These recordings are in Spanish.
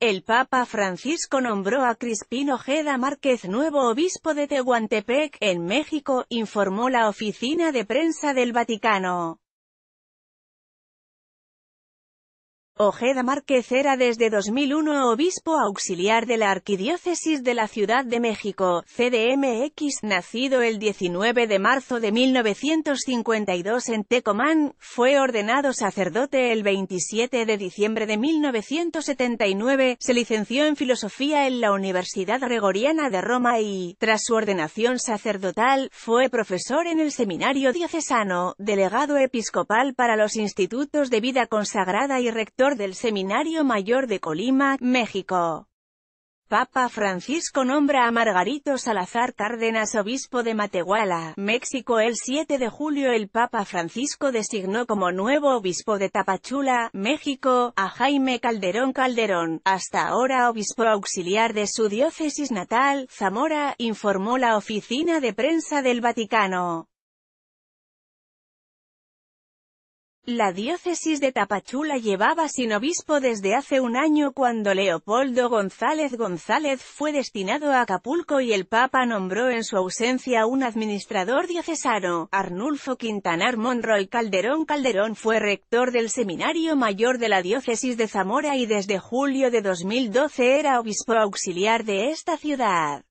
El Papa Francisco nombró a Crispino Geda Márquez nuevo obispo de Tehuantepec, en México, informó la oficina de prensa del Vaticano. Ojeda Márquez era desde 2001 obispo auxiliar de la Arquidiócesis de la Ciudad de México, CDMX, nacido el 19 de marzo de 1952 en Tecomán, fue ordenado sacerdote el 27 de diciembre de 1979, se licenció en Filosofía en la Universidad Gregoriana de Roma y, tras su ordenación sacerdotal, fue profesor en el Seminario Diocesano, delegado episcopal para los Institutos de Vida Consagrada y rector del Seminario Mayor de Colima, México. Papa Francisco nombra a Margarito Salazar Cárdenas obispo de Matehuala, México el 7 de julio el Papa Francisco designó como nuevo obispo de Tapachula, México, a Jaime Calderón Calderón, hasta ahora obispo auxiliar de su diócesis natal, Zamora, informó la oficina de prensa del Vaticano. La diócesis de Tapachula llevaba sin obispo desde hace un año cuando Leopoldo González González fue destinado a Acapulco y el Papa nombró en su ausencia un administrador diocesano. Arnulfo Quintanar Monroy Calderón Calderón fue rector del Seminario Mayor de la diócesis de Zamora y desde julio de 2012 era obispo auxiliar de esta ciudad.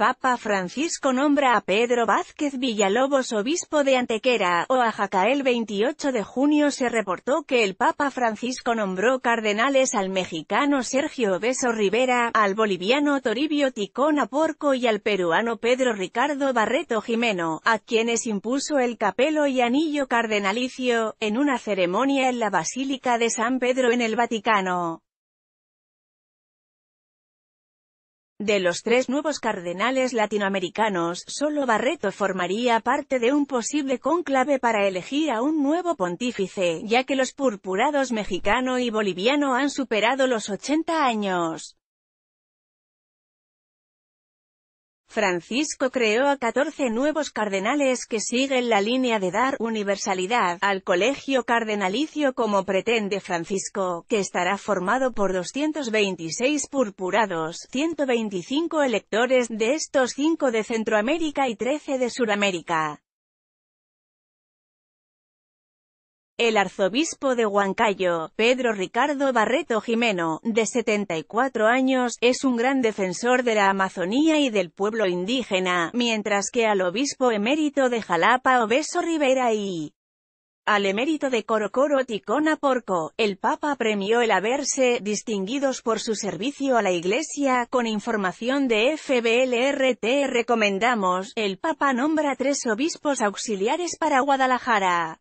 Papa Francisco nombra a Pedro Vázquez Villalobos obispo de Antequera, Oaxaca. El 28 de junio se reportó que el Papa Francisco nombró cardenales al mexicano Sergio Beso Rivera, al boliviano Toribio Ticona Porco y al peruano Pedro Ricardo Barreto Jimeno, a quienes impuso el capelo y anillo cardenalicio, en una ceremonia en la Basílica de San Pedro en el Vaticano. De los tres nuevos cardenales latinoamericanos, solo Barreto formaría parte de un posible cónclave para elegir a un nuevo pontífice, ya que los purpurados mexicano y boliviano han superado los 80 años. Francisco creó a 14 nuevos cardenales que siguen la línea de dar universalidad al colegio cardenalicio como pretende Francisco, que estará formado por 226 purpurados, 125 electores de estos 5 de Centroamérica y 13 de Sudamérica. El arzobispo de Huancayo, Pedro Ricardo Barreto Jimeno, de 74 años, es un gran defensor de la Amazonía y del pueblo indígena, mientras que al obispo emérito de Jalapa Obeso Rivera y al emérito de Corocoro Ticona Porco, el Papa premió el haberse distinguidos por su servicio a la Iglesia, con información de FBLRT recomendamos, el Papa nombra tres obispos auxiliares para Guadalajara.